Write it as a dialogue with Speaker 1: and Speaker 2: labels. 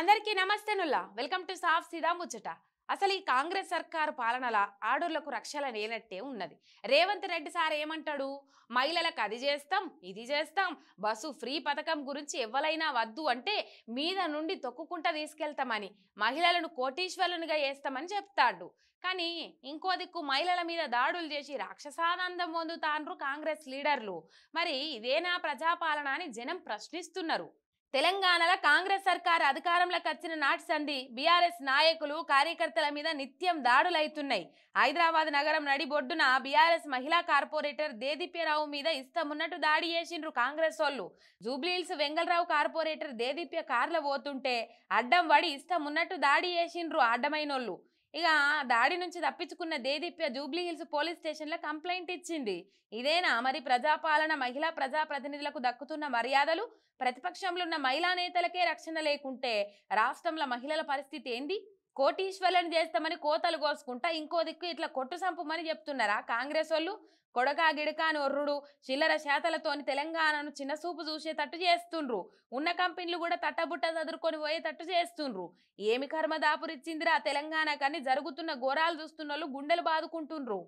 Speaker 1: అందరికీ నమస్తేనుల్లా welcome to సాఫ్ సిదా ముచ్చట అసలు ఈ కాంగ్రెస్ సర్కారు పాలనల ఆడోళ్లకు రక్షణ లేనట్టే ఉన్నది రేవంత్ రెడ్డి సార్ ఏమంటాడు మహిళలకు అది చేస్తాం ఇది చేస్తాం బస్సు ఫ్రీ పథకం గురించి ఎవరైనా వద్దు అంటే మీద నుండి తొక్కుకుంటా తీసుకెళ్తామని మహిళలను కోటీశ్వరునిగా చేస్తామని చెప్తాడు కానీ ఇంకో దిక్కు మహిళల మీద దాడులు చేసి రాక్షసానందం పొందుతాన్రు కాంగ్రెస్ లీడర్లు మరి ఇదేనా ప్రజాపాలన అని జనం ప్రశ్నిస్తున్నారు తెలంగాణలో కాంగ్రెస్ సర్కార్ అధికారంలోకి వచ్చిన నాటి సంధి బీఆర్ఎస్ నాయకులు కార్యకర్తల మీద నిత్యం దాడులైతున్నాయి హైదరాబాద్ నగరం నడిబొడ్డున బీఆర్ఎస్ మహిళా కార్పొరేటర్ దేదీప్యరావు మీద ఇష్టమున్నట్టు దాడి చేసిండ్రు కాంగ్రెస్ వాళ్ళు జూబ్లీహిల్స్ వెంగళరావు కార్పొరేటర్ దేదీప్య కార్ల పోతుంటే అడ్డం పడి ఇష్టమున్నట్టు దాడి చేసిండ్రు అడ్డమైనోళ్ళు ఇక దాడి నుంచి తప్పించుకున్న దేదీప్య జూబ్లీహిల్స్ పోలీస్ స్టేషన్లో కంప్లైంట్ ఇచ్చింది ఇదేనా మరి ప్రజాపాలన మహిళా ప్రజాప్రతినిధులకు దక్కుతున్న మర్యాదలు ప్రతిపక్షంలో ఉన్న మహిళా నేతలకే రక్షణ లేకుంటే రాష్ట్రంలో మహిళల పరిస్థితి ఏంది కోటీశ్వర్లను చేస్తామని కోతలు కోసుకుంటా ఇంకో దిక్కు ఇట్లా కొట్టు సంపమని చెప్తున్నారా కాంగ్రెస్ వాళ్ళు కొడకా గిడకా అని ఒర్రుడు చిల్లర శాతలతోని తెలంగాణను చిన్న చూపు చూసేటట్టు చేస్తుండ్రు ఉన్న కంపెనీలు కూడా తట్టబుట్ట చదురుకొని పోయేటట్టు చేస్తుండ్రు ఏమి కర్మ దాపురిచ్చిందిరా తెలంగాణ కానీ జరుగుతున్న ఘోరాలు చూస్తున్న గుండెలు బాదుకుంటుండ్రు